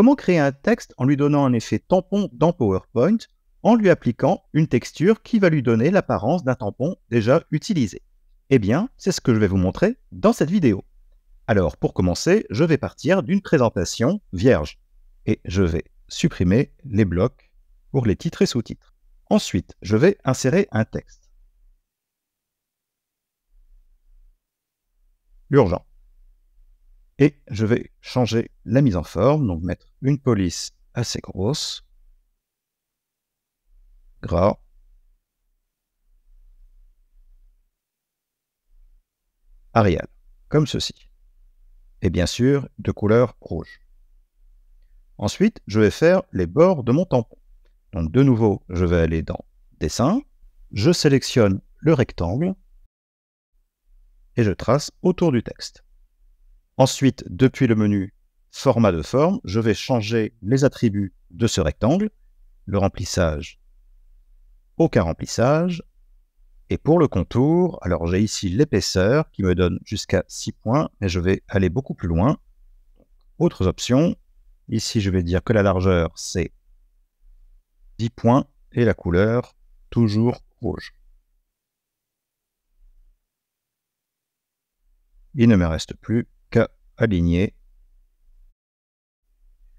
Comment créer un texte en lui donnant un effet tampon dans PowerPoint en lui appliquant une texture qui va lui donner l'apparence d'un tampon déjà utilisé Eh bien, c'est ce que je vais vous montrer dans cette vidéo. Alors, pour commencer, je vais partir d'une présentation vierge et je vais supprimer les blocs pour les titres et sous-titres. Ensuite, je vais insérer un texte. L'urgence. Et je vais changer la mise en forme, donc mettre une police assez grosse, gras, Arial, comme ceci. Et bien sûr, de couleur rouge. Ensuite, je vais faire les bords de mon tampon. Donc de nouveau, je vais aller dans Dessin, je sélectionne le rectangle et je trace autour du texte. Ensuite, depuis le menu format de forme, je vais changer les attributs de ce rectangle, le remplissage, aucun remplissage. Et pour le contour, alors j'ai ici l'épaisseur qui me donne jusqu'à 6 points, mais je vais aller beaucoup plus loin. Autres options, ici je vais dire que la largeur c'est 10 points et la couleur toujours rouge. Il ne me reste plus qu'à aligné.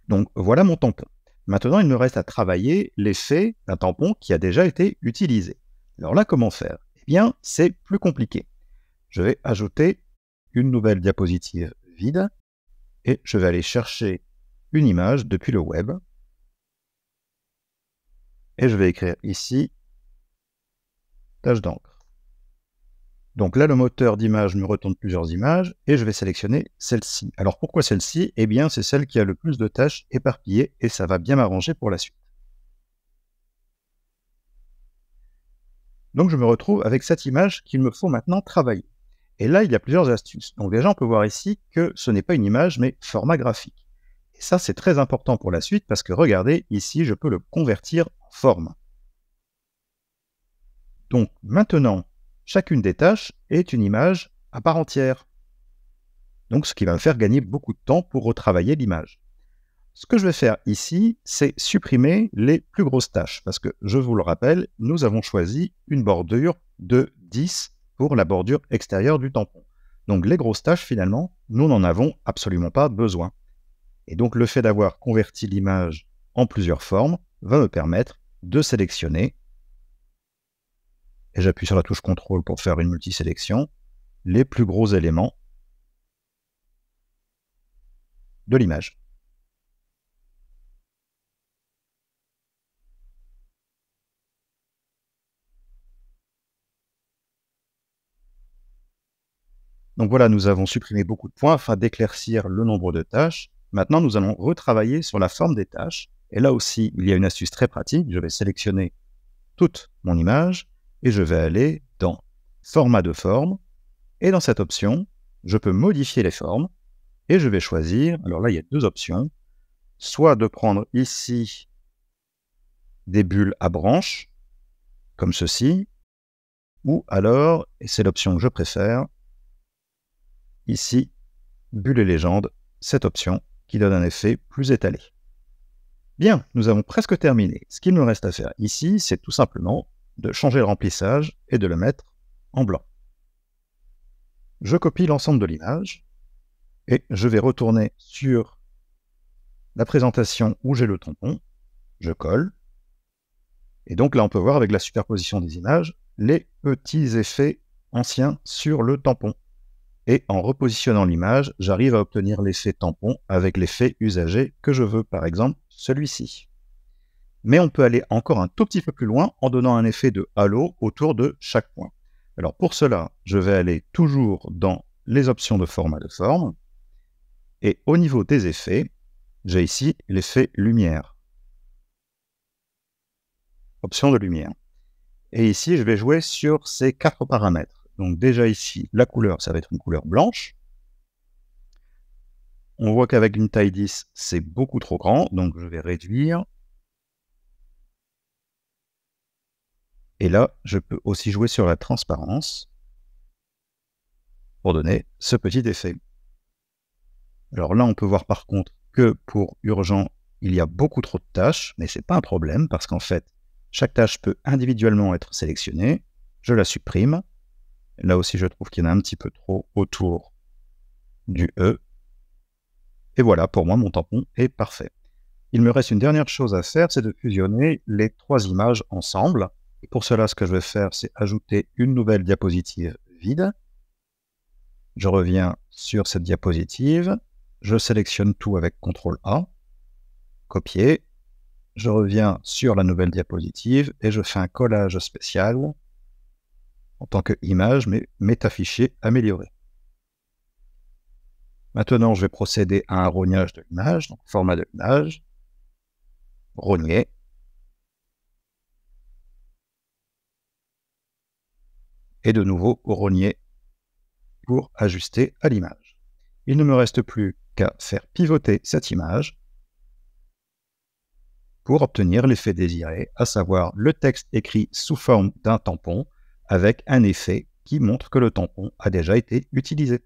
Donc voilà mon tampon. Maintenant, il me reste à travailler l'effet d'un tampon qui a déjà été utilisé. Alors là, comment faire Eh bien, c'est plus compliqué. Je vais ajouter une nouvelle diapositive vide et je vais aller chercher une image depuis le web. Et je vais écrire ici tâche d'encre. Donc là, le moteur d'image me retourne plusieurs images et je vais sélectionner celle-ci. Alors pourquoi celle-ci Eh bien, c'est celle qui a le plus de tâches éparpillées et ça va bien m'arranger pour la suite. Donc je me retrouve avec cette image qu'il me faut maintenant travailler. Et là, il y a plusieurs astuces. Donc déjà, on peut voir ici que ce n'est pas une image, mais format graphique. Et ça, c'est très important pour la suite parce que regardez, ici, je peux le convertir en forme. Donc maintenant, Chacune des tâches est une image à part entière. Donc, ce qui va me faire gagner beaucoup de temps pour retravailler l'image. Ce que je vais faire ici, c'est supprimer les plus grosses tâches, parce que, je vous le rappelle, nous avons choisi une bordure de 10 pour la bordure extérieure du tampon. Donc les grosses tâches, finalement, nous n'en avons absolument pas besoin. Et donc le fait d'avoir converti l'image en plusieurs formes va me permettre de sélectionner et j'appuie sur la touche contrôle pour faire une multisélection, les plus gros éléments de l'image. Donc voilà, nous avons supprimé beaucoup de points afin d'éclaircir le nombre de tâches. Maintenant, nous allons retravailler sur la forme des tâches. Et là aussi, il y a une astuce très pratique. Je vais sélectionner toute mon image et je vais aller dans Format de forme. Et dans cette option, je peux modifier les formes et je vais choisir, alors là il y a deux options, soit de prendre ici des bulles à branches, comme ceci, ou alors, et c'est l'option que je préfère, ici, bulles et légendes, cette option qui donne un effet plus étalé. Bien, nous avons presque terminé. Ce qu'il nous reste à faire ici, c'est tout simplement de changer le remplissage et de le mettre en blanc. Je copie l'ensemble de l'image et je vais retourner sur la présentation où j'ai le tampon. Je colle. Et donc là, on peut voir avec la superposition des images les petits effets anciens sur le tampon. Et en repositionnant l'image, j'arrive à obtenir l'effet tampon avec l'effet usagé que je veux, par exemple celui-ci mais on peut aller encore un tout petit peu plus loin en donnant un effet de halo autour de chaque point. Alors pour cela, je vais aller toujours dans les options de format de forme, et au niveau des effets, j'ai ici l'effet lumière. Option de lumière. Et ici, je vais jouer sur ces quatre paramètres. Donc déjà ici, la couleur, ça va être une couleur blanche. On voit qu'avec une taille 10, c'est beaucoup trop grand, donc je vais réduire. Et là, je peux aussi jouer sur la transparence pour donner ce petit effet. Alors là, on peut voir par contre que pour urgent, il y a beaucoup trop de tâches, mais ce n'est pas un problème parce qu'en fait, chaque tâche peut individuellement être sélectionnée. Je la supprime. Là aussi, je trouve qu'il y en a un petit peu trop autour du E. Et voilà, pour moi, mon tampon est parfait. Il me reste une dernière chose à faire, c'est de fusionner les trois images ensemble pour cela, ce que je vais faire, c'est ajouter une nouvelle diapositive vide. Je reviens sur cette diapositive. Je sélectionne tout avec CTRL A. Copier. Je reviens sur la nouvelle diapositive et je fais un collage spécial en tant que image, mais métafichier amélioré. Maintenant, je vais procéder à un rognage de l'image, donc format de l'image, rogner, et de nouveau au rogner pour ajuster à l'image. Il ne me reste plus qu'à faire pivoter cette image pour obtenir l'effet désiré, à savoir le texte écrit sous forme d'un tampon avec un effet qui montre que le tampon a déjà été utilisé.